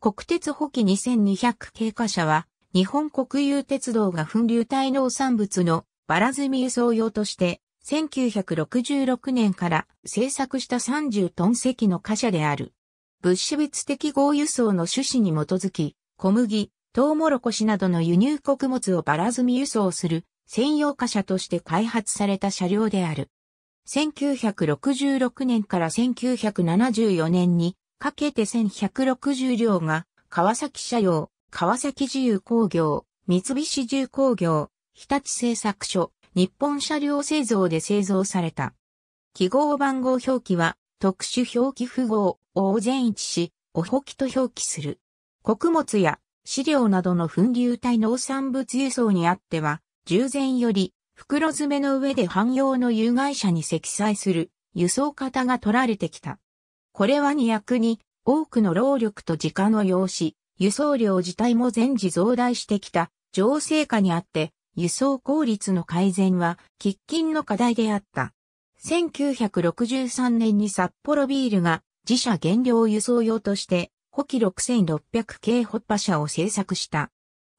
国鉄補機2200経過車は、日本国有鉄道が粉流体農産物のバラ積み輸送用として、1966年から製作した30トン積の貨車である。物資別適合輸送の趣旨に基づき、小麦、トウモロコシなどの輸入穀物をバラ積み輸送する専用貨車として開発された車両である。1966年から1974年にかけて1160両が、川崎社用、川崎自由工業、三菱重工業、日立製作所、日本車両製造で製造された。記号番号表記は、特殊表記符号を全一し、おほきと表記する。穀物や飼料などの粉流体農産物輸送にあっては、従前より袋詰めの上で汎用の有害者に積載する輸送型が取られてきた。これは2役に多くの労力と時間を要し、輸送量自体も全時増大してきた情勢下にあって、輸送効率の改善は喫緊の課題であった。1963年に札幌ビールが自社原料輸送用として補機6600系ホッパ車を製作した。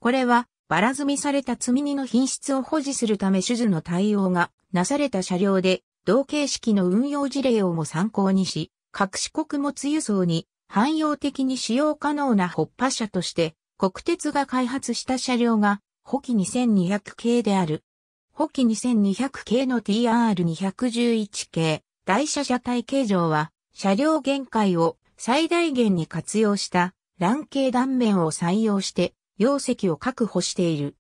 これはバラ積みされた積み荷の品質を保持するため手術の対応がなされた車両で同形式の運用事例をも参考にし、各種穀物輸送に汎用的に使用可能なホッパ車として、国鉄が開発した車両が、ホ機2200系である。ホ機2200系の TR211 系、台車車体形状は、車両限界を最大限に活用した乱形断面を採用して容積を確保している。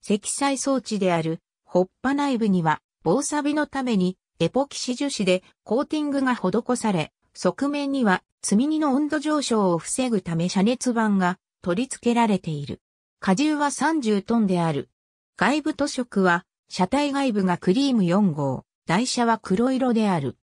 積載装置であるホッパ内部には防錆のためにエポキシ樹脂でコーティングが施され、側面には積み荷の温度上昇を防ぐため遮熱板が取り付けられている。荷重は30トンである。外部塗色は車体外部がクリーム4号、台車は黒色である。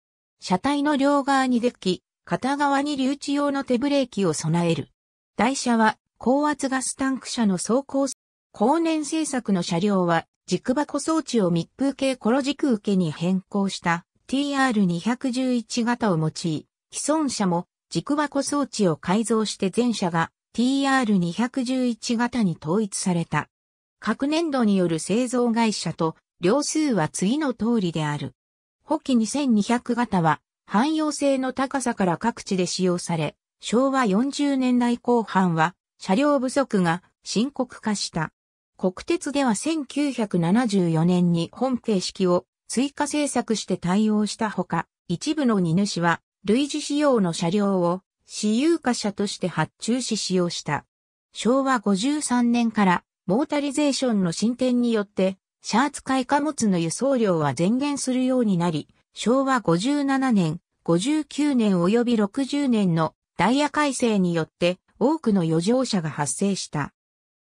車体の両側にデッキ、片側に留置用の手ブレーキを備える。台車は高圧ガスタンク車の走行、後年製作の車両は軸箱装置を密封系コロ軸受けに変更した TR211 型を用い、既存車も軸箱装置を改造して全車が TR211 型に統一された。各年度による製造会社と両数は次の通りである。補機2200型は汎用性の高さから各地で使用され、昭和40年代後半は車両不足が深刻化した。国鉄では1974年に本形式を追加制作して対応したほか、一部の荷主は類似仕様の車両を私有化車として発注し使用した。昭和53年からモータリゼーションの進展によって、シャーツ買貨物の輸送量は前減するようになり、昭和57年、59年及び60年のダイヤ改正によって多くの余剰車が発生した。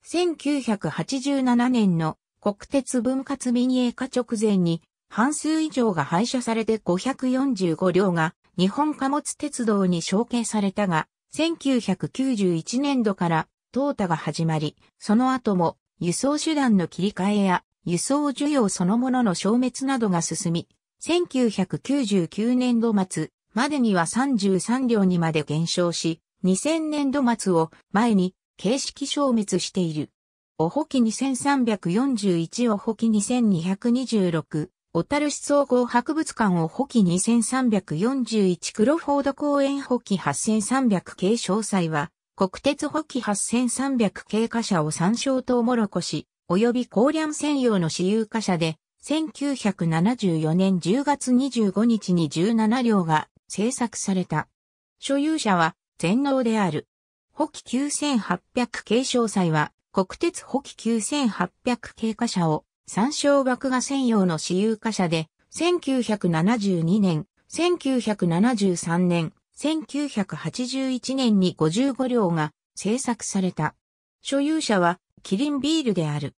1987年の国鉄分割民営化直前に半数以上が廃車されて545両が日本貨物鉄道に承継されたが、1991年度から、淘汰が始まり、その後も、輸送手段の切り替えや、輸送需要そのものの消滅などが進み、1999年度末までには33両にまで減少し、2000年度末を前に形式消滅している。おほき2341おほき2226小樽市総合博物館を保機2341クロフォード公園保機8300系詳細は、国鉄保機8300系貨車を参照ともろこし、及び高梁専用の私有貨車で、1974年10月25日に17両が制作された。所有者は全能である。保機9800系詳細は、国鉄保機9800系貨車を三照爆画専用の私有化社で、1972年、1973年、1981年に55両が製作された。所有者はキリンビールである。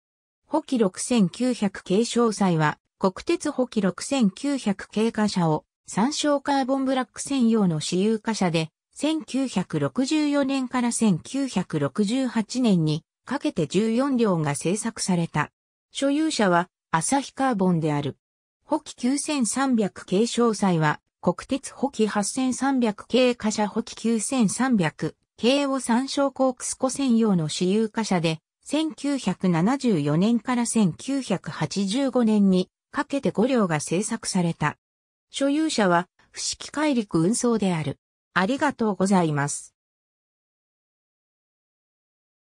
補機6900系詳細は国鉄補機6900系貨車を参照カーボンブラック専用の私有貨車で1964年から1968年にかけて14両が製作された。所有者は、ヒカーボンである。補機9300系詳細は、国鉄補機8300系貨車補機9300系を参照コークスコ専用の私有貨車で、1974年から1985年にかけて5両が製作された。所有者は、不式海陸運送である。ありがとうございます。